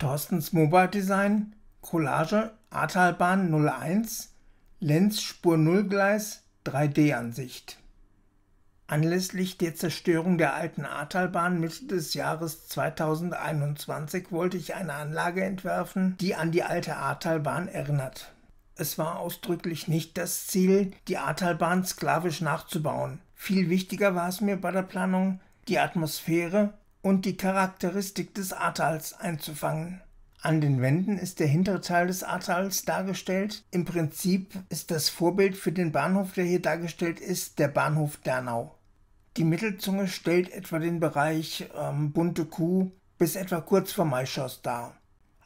Thorstens Mobile Design, Collage Ahrtalbahn 01, Lenz Spur 0 Gleis, 3D-Ansicht. Anlässlich der Zerstörung der alten Ahrtalbahn Mitte des Jahres 2021 wollte ich eine Anlage entwerfen, die an die alte Ahrtalbahn erinnert. Es war ausdrücklich nicht das Ziel, die Ahrtalbahn sklavisch nachzubauen. Viel wichtiger war es mir bei der Planung, die Atmosphäre und die Charakteristik des Atals einzufangen. An den Wänden ist der hintere Teil des Atals dargestellt. Im Prinzip ist das Vorbild für den Bahnhof, der hier dargestellt ist, der Bahnhof Dernau. Die Mittelzunge stellt etwa den Bereich ähm, Bunte Kuh bis etwa kurz vor Maischoss dar.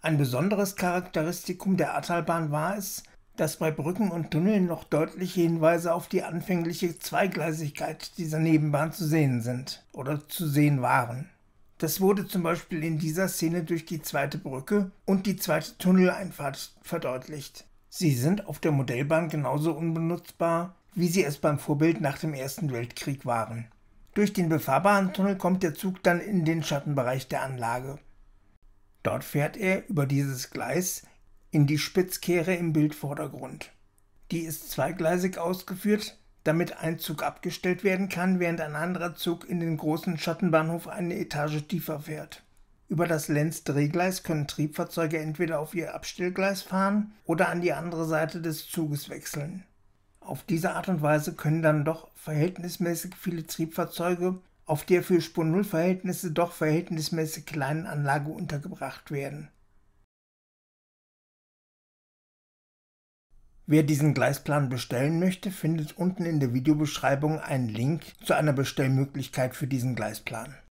Ein besonderes Charakteristikum der Atalbahn war es, dass bei Brücken und Tunneln noch deutliche Hinweise auf die anfängliche Zweigleisigkeit dieser Nebenbahn zu sehen sind oder zu sehen waren. Das wurde zum Beispiel in dieser Szene durch die zweite Brücke und die zweite Tunneleinfahrt verdeutlicht. Sie sind auf der Modellbahn genauso unbenutzbar, wie sie es beim Vorbild nach dem Ersten Weltkrieg waren. Durch den befahrbaren Tunnel kommt der Zug dann in den Schattenbereich der Anlage. Dort fährt er über dieses Gleis in die Spitzkehre im Bildvordergrund. Die ist zweigleisig ausgeführt, damit ein Zug abgestellt werden kann, während ein anderer Zug in den großen Schattenbahnhof eine Etage tiefer fährt. Über das Lenz-Drehgleis können Triebfahrzeuge entweder auf ihr Abstellgleis fahren oder an die andere Seite des Zuges wechseln. Auf diese Art und Weise können dann doch verhältnismäßig viele Triebfahrzeuge auf der für Spur-Null-Verhältnisse doch verhältnismäßig kleinen Anlage untergebracht werden. Wer diesen Gleisplan bestellen möchte, findet unten in der Videobeschreibung einen Link zu einer Bestellmöglichkeit für diesen Gleisplan